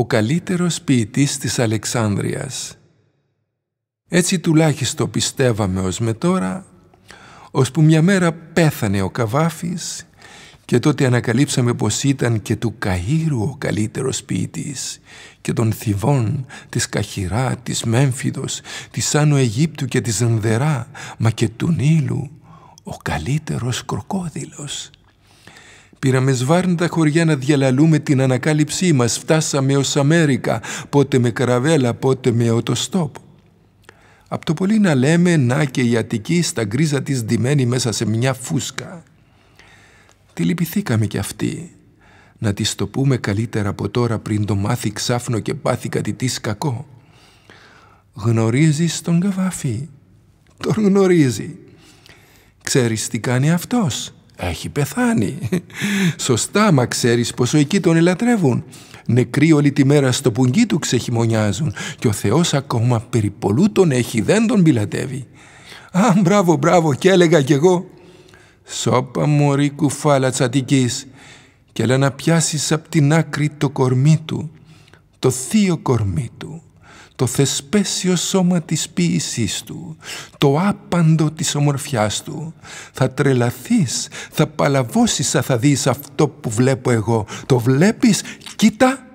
ο καλύτερος ποιητής της Αλεξάνδρειας. Έτσι τουλάχιστον πιστεύαμε ως με τώρα, που μια μέρα πέθανε ο Καβάφης και τότε ανακαλύψαμε πως ήταν και του Καΐρου ο καλύτερος ποιητής και των Θηβών, της Καχυρά, της Μέμφιδος, της Άνω Αιγύπτου και της Ενδερά, μα και του Νείλου, ο καλύτερος κροκόδηλος». Πήραμε τα χωριά να διαλαλούμε την ανακάλυψή μας. Φτάσαμε ως Αμέρικα, πότε με καραβέλα, πότε με οτοστόπ. Απ' το πολύ να λέμε να και η Αττική στα γκρίζα της ντυμένη μέσα σε μια φούσκα. Τι λυπηθήκαμε κι αυτή. Να τη το πούμε καλύτερα από τώρα πριν το μάθει ξάφνο και πάθει κάτι της κακό. Γνωρίζεις τον Καβάφη. Τον γνωρίζει. Ξέρεις τι κάνει αυτός. Έχει πεθάνει. Σωστά, μα ξέρεις πόσο εκεί τον ελατρεύουν. Νεκροί όλη τη μέρα στο πουγγί του ξεχυμονιάζουν και ο Θεός ακόμα περί πολλού τον έχει, δεν τον πιλατεύει. Α, μπράβο, μπράβο, και έλεγα κι εγώ. Σώπα μωρή κουφάλα τσατικής και έλα να πιάσεις απ' την άκρη το κορμί του, το θείο κορμί του το θεσπέσιο σώμα της ποιησής του, το άπαντο της ομορφιάς του. Θα τρελαθείς, θα παλαβώσεις αν θα δεις αυτό που βλέπω εγώ. Το βλέπεις, κοίτα